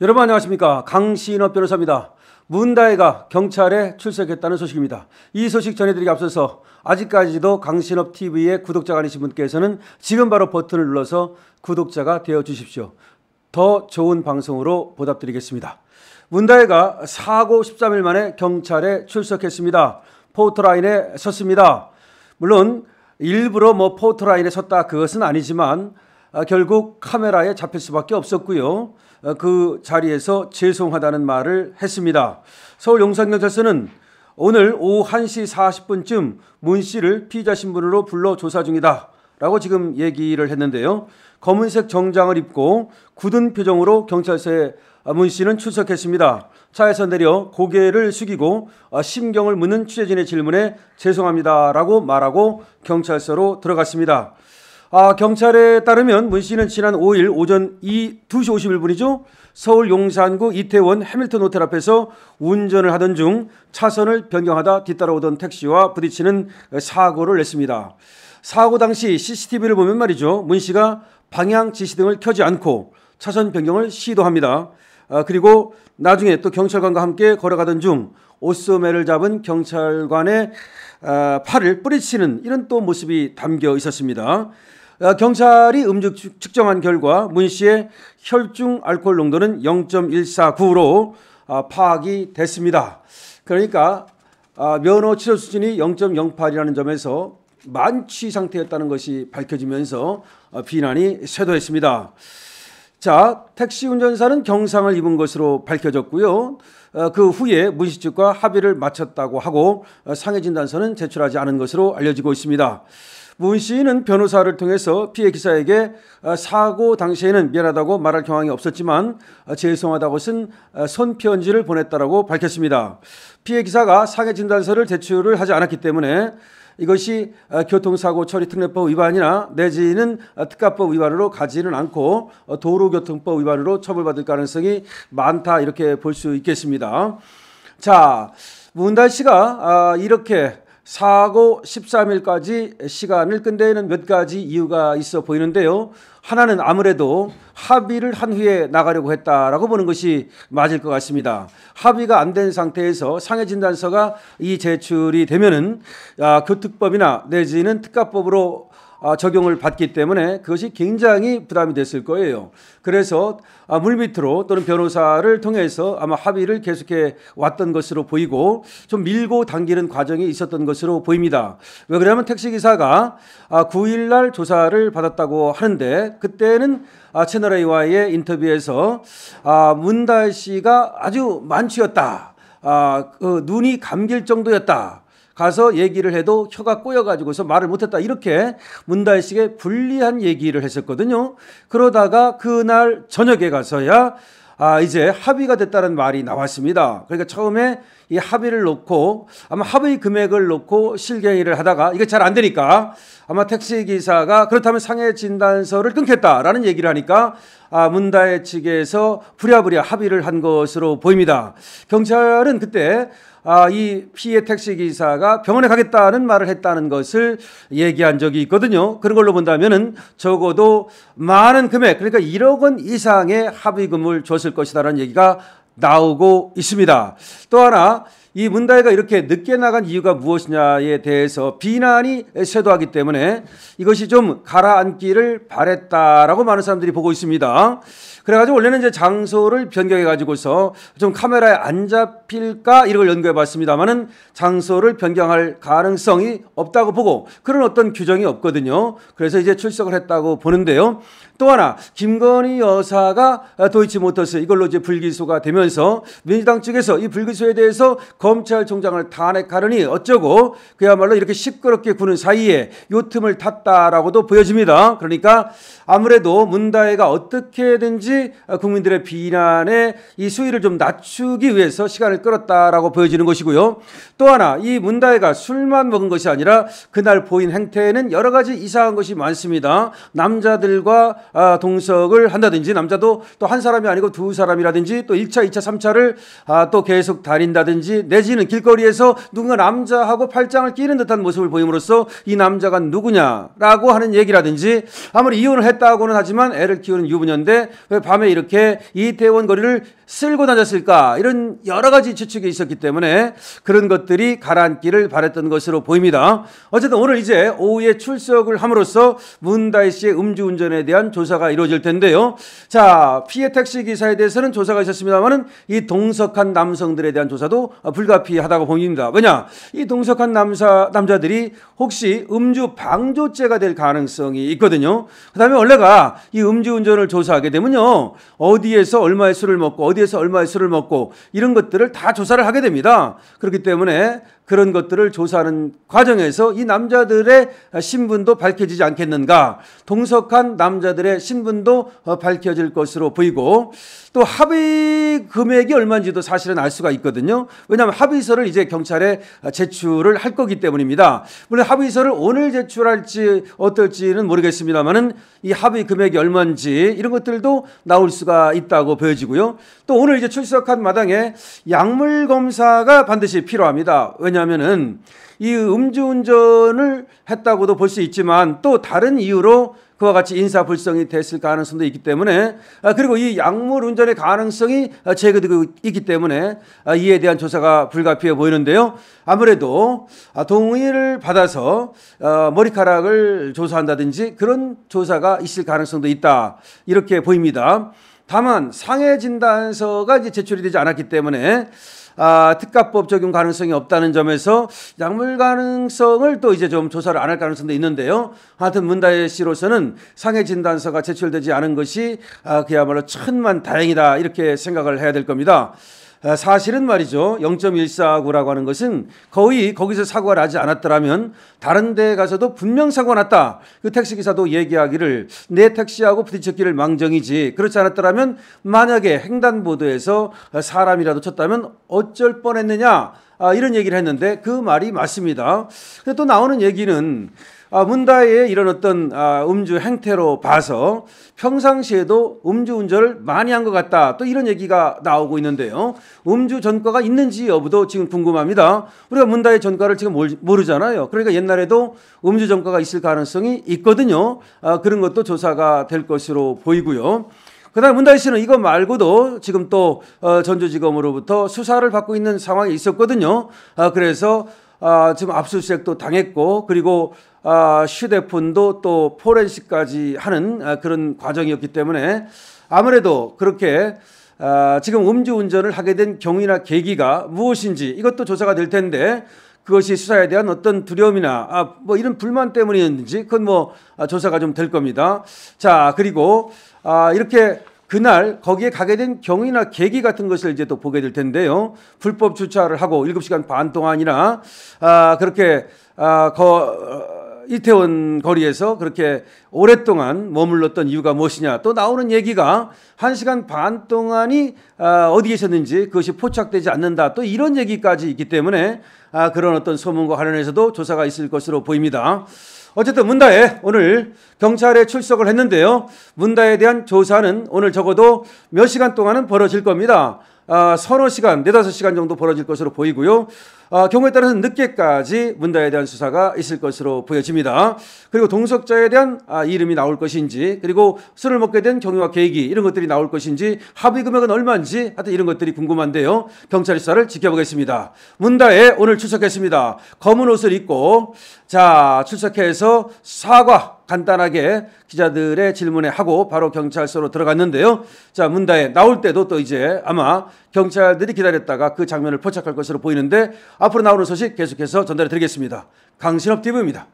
여러분 안녕하십니까 강신업 변호사입니다. 문다혜가 경찰에 출석했다는 소식입니다. 이 소식 전해드리기 앞서서 아직까지도 강신업 TV의 구독자가 아니신 분께서는 지금 바로 버튼을 눌러서 구독자가 되어 주십시오. 더 좋은 방송으로 보답드리겠습니다. 문다혜가 사고 13일 만에 경찰에 출석했습니다. 포토라인에 섰습니다. 물론 일부러 뭐포토라인에 섰다 그것은 아니지만 아, 결국 카메라에 잡힐 수밖에 없었고요. 어, 그 자리에서 죄송하다는 말을 했습니다. 서울 용산경찰서는 오늘 오후 1시 40분쯤 문 씨를 피의자 신분으로 불러 조사 중이다. 라고 지금 얘기를 했는데요. 검은색 정장을 입고 굳은 표정으로 경찰서에 문 씨는 출석했습니다. 차에서 내려 고개를 숙이고 어, 심경을 묻는 취재진의 질문에 죄송합니다라고 말하고 경찰서로 들어갔습니다. 아, 경찰에 따르면 문 씨는 지난 5일 오전 2, 2시 51분이죠. 서울 용산구 이태원 해밀턴 호텔 앞에서 운전을 하던 중 차선을 변경하다 뒤따라오던 택시와 부딪히는 사고를 냈습니다. 사고 당시 CCTV를 보면 말이죠. 문 씨가 방향 지시등을 켜지 않고 차선 변경을 시도합니다. 아, 그리고 나중에 또 경찰관과 함께 걸어가던 중 오스매를 잡은 경찰관의 아, 팔을 뿌리치는 이런 또 모습이 담겨 있었습니다. 어, 경찰이 음주 측정한 결과 문 씨의 혈중 알코올 농도는 0.149로 아, 파악이 됐습니다. 그러니까 아, 면허 취소 수준이 0.08이라는 점에서 만취 상태였다는 것이 밝혀지면서 어, 비난이 쇄도했습니다. 자, 택시 운전사는 경상을 입은 것으로 밝혀졌고요. 어, 그 후에 문 씨 측과 합의를 마쳤다고 하고 상해 진단서는 제출하지 않은 것으로 알려지고 있습니다. 문 씨는 변호사를 통해서 피해 기사에게 어, 사고 당시에는 미안하다고 말할 경황이 없었지만 어, 죄송하다고 쓴 어, 손편지를 보냈다고 밝혔습니다. 피해 기사가 사기 진단서를 제출을 하지 않았기 때문에 이것이 교통사고 처리 특례법 위반이나 내지는 특가법 위반으로 가지는 않고 도로교통법 위반으로 처벌받을 가능성이 많다 이렇게 볼 수 있겠습니다. 자, 문달 씨가 아, 이렇게 4고 13일까지 시간을 끝내는몇 가지 이유가 있어 보이는데요. 하나는 아무래도 합의를 한 후에 나가려고 했다라고 보는 것이 맞을 것 같습니다. 합의가 안 된 상태에서 상해 진단서가 이 제출이 되면은 아, 교특법이나 내지는 특가법으로 아, 적용을 받기 때문에 그것이 굉장히 부담이 됐을 거예요. 그래서 아, 물밑으로 또는 변호사를 통해서 아마 합의를 계속해 왔던 것으로 보이고 좀 밀고 당기는 과정이 있었던 것으로 보입니다. 왜 그러냐면 택시기사가 9일날 아, 조사를 받았다고 하는데 그때는 채널A와의 인터뷰에서 문달 씨가 아주 만취였다. 그 눈이 감길 정도였다. 가서 얘기를 해도 혀가 꼬여가지고서 말을 못했다. 이렇게 문다혜식의 불리한 얘기를 했었거든요. 그러다가 그날 저녁에 가서야 아, 이제 합의가 됐다는 말이 나왔습니다. 그러니까 처음에 이 합의를 놓고 아마 합의 금액을 놓고 실경의를 하다가 이게 잘 안 되니까 아마 택시 기사가 그렇다면 상해 진단서를 끊겠다라는 얘기를 하니까 아, 문다혜 측에서 부랴부랴 합의를 한 것으로 보입니다. 경찰은 그때 아, 이 피해 택시 기사가 병원에 가겠다는 말을 했다는 것을 얘기한 적이 있거든요. 그런 걸로 본다면은 적어도 많은 금액, 그러니까 1억 원 이상의 합의금을 줬을 것이다라는 얘기가 나오고 있습니다. 또 하나 이 문다혜가 이렇게 늦게 나간 이유가 무엇이냐에 대해서 비난이 쇄도하기 때문에 이것이 좀 가라앉기를 바랬다라고 많은 사람들이 보고 있습니다. 그래가지고 원래는 이제 장소를 변경해가지고서 좀 카메라에 안 잡힐까 이런 걸 연구해봤습니다만은 장소를 변경할 가능성이 없다고 보고 그런 어떤 규정이 없거든요. 그래서 이제 출석을 했다고 보는데요. 또 하나 김건희 여사가 도이치모터스 이걸로 이제 불기소가 되면서 민주당 측에서 이 불기소에 대해서 검찰총장을 탄핵하려니 어쩌고 그야말로 이렇게 시끄럽게 구는 사이에 요 틈을 탔다라고도 보여집니다. 그러니까 아무래도 문다혜가 어떻게든지 국민들의 비난에 이 수위를 좀 낮추기 위해서 시간을 끌었다라고 보여지는 것이고요. 또 하나 이 문다혜가 술만 먹은 것이 아니라 그날 보인 행태에는 여러 가지 이상한 것이 많습니다. 남자들과 아, 동석을 한다든지 남자도 또 한 사람이 아니고 두 사람이라든지 또 1차, 2차, 3차를 아, 또 계속 다닌다든지 내지는 길거리에서 누군가 남자하고 팔짱을 끼는 듯한 모습을 보임으로써 이 남자가 누구냐라고 하는 얘기라든지 아무리 이혼을 했다고는 하지만 애를 키우는 유부녀인데 왜 밤에 이렇게 이태원 거리를 쓸고 다녔을까? 이런 여러 가지 추측이 있었기 때문에 그런 것들이 가라앉기를 바랬던 것으로 보입니다. 어쨌든 오늘 이제 오후에 출석을 함으로써 문다이 씨의 음주운전에 대한 조사가 이루어질 텐데요. 자, 피해 택시 기사에 대해서는 조사가 있었습니다만은 이 동석한 남성들에 대한 조사도 불가피하다고 봅니다 왜냐? 이 동석한 남사 남자들이 혹시 음주 방조죄가 될 가능성이 있거든요. 그다음에 원래가 이 음주운전을 조사하게 되면요. 어디에서 얼마의 술을 먹고 어디 어디에서 얼마의 술을 먹고 이런 것들을 다 조사를 하게 됩니다. 그렇기 때문에 그런 것들을 조사하는 과정에서 이 남자들의 신분도 밝혀지지 않겠는가. 동석한 남자들의 신분도 어, 밝혀질 것으로 보이고 또 합의 금액이 얼마인지도 사실은 알 수가 있거든요. 왜냐하면 합의서를 이제 경찰에 제출을 할 거기 때문입니다. 물론 합의서를 오늘 제출할지 어떨지는 모르겠습니다만은 이 합의 금액이 얼마인지 이런 것들도 나올 수가 있다고 보여지고요. 또 오늘 이제 출석한 마당에 약물 검사가 반드시 필요합니다. 왜냐하면은 이 음주운전을 했다고도 볼 수 있지만 또 다른 이유로 그와 같이 인사불성이 됐을 가능성도 있기 때문에 아, 그리고 이 약물 운전의 가능성이 아, 제거되고 있기 때문에 아, 이에 대한 조사가 불가피해 보이는데요. 아무래도 동의를 받아서 머리카락을 조사한다든지 그런 조사가 있을 가능성도 있다 이렇게 보입니다. 다만 상해 진단서가 이제 제출이 되지 않았기 때문에 아, 특가법 적용 가능성이 없다는 점에서 약물 가능성을 또 이제 좀 조사를 안 할 가능성도 있는데요. 하여튼 문다혜 씨로서는 상해 진단서가 제출되지 않은 것이 아, 그야말로 천만 다행이다 이렇게 생각을 해야 될 겁니다. 아, 사실은 말이죠. 0.149라고 하는 것은 거의 거기서 사고가 나지 않았더라면 다른 데 가서도 분명 사고가 났다. 그 택시기사도 얘기하기를 내 택시하고 부딪혔기를 망정이지. 그렇지 않았더라면 만약에 횡단보도에서 사람이라도 쳤다면 어쩔 뻔했느냐. 아, 이런 얘기를 했는데 그 말이 맞습니다. 근데 또 나오는 얘기는 아, 문다의 이런 어떤 아, 음주 행태로 봐서 평상시에도 음주운전을 많이 한 것 같다. 또 이런 얘기가 나오고 있는데요. 음주 전과가 있는지 여부도 지금 궁금합니다. 우리가 문다의 전과를 지금 모르잖아요. 그러니까 옛날에도 음주 전과가 있을 가능성이 있거든요. 아, 그런 것도 조사가 될 것으로 보이고요. 그다음 문다희 씨는 이거 말고도 지금 또 어, 전주지검으로부터 수사를 받고 있는 상황이 있었거든요. 그래서 지금 압수수색도 당했고 그리고 아, 휴대폰도 또 포렌식까지 하는 아, 그런 과정이었기 때문에 아무래도 그렇게 아, 지금 음주운전을 하게 된 경위나 계기가 무엇인지 이것도 조사가 될 텐데 그것이 수사에 대한 어떤 두려움이나 아, 뭐 이런 불만 때문이었는지 그건 뭐 아, 조사가 좀 될 겁니다. 자 그리고 아, 이렇게 그날 거기에 가게 된 경위나 계기 같은 것을 이제 또 보게 될 텐데요. 불법 주차를 하고 7시간 반 동안이나 아, 그렇게 아, 거, 이태원 거리에서 그렇게 오랫동안 머물렀던 이유가 무엇이냐 또 나오는 얘기가 1시간 반 동안이 아, 어디 계셨는지 그것이 포착되지 않는다 또 이런 얘기까지 있기 때문에 아, 그런 어떤 소문과 관련해서도 조사가 있을 것으로 보입니다. 어쨌든 문다에 오늘 경찰에 출석을 했는데요. 문다에 대한 조사는 오늘 적어도 몇 시간 동안은 벌어질 겁니다. 아, 서너 시간, 네다섯 시간 정도 벌어질 것으로 보이고요. 어, 경우에 따라서는 늦게까지 문다에 대한 수사가 있을 것으로 보여집니다. 그리고 동석자에 대한 아, 이름이 나올 것인지 그리고 술을 먹게 된 경위와 계기 이런 것들이 나올 것인지 합의 금액은 얼마인지 하여튼 이런 것들이 궁금한데요. 경찰 수사를 지켜보겠습니다. 문다에 오늘 출석했습니다. 검은 옷을 입고 자 출석해서 사과 간단하게 기자들의 질문에 하고 바로 경찰서로 들어갔는데요. 자, 문다에 나올 때도 또 이제 아마 경찰들이 기다렸다가 그 장면을 포착할 것으로 보이는데 앞으로 나오는 소식 계속해서 전달해 드리겠습니다. 강신업 TV입니다.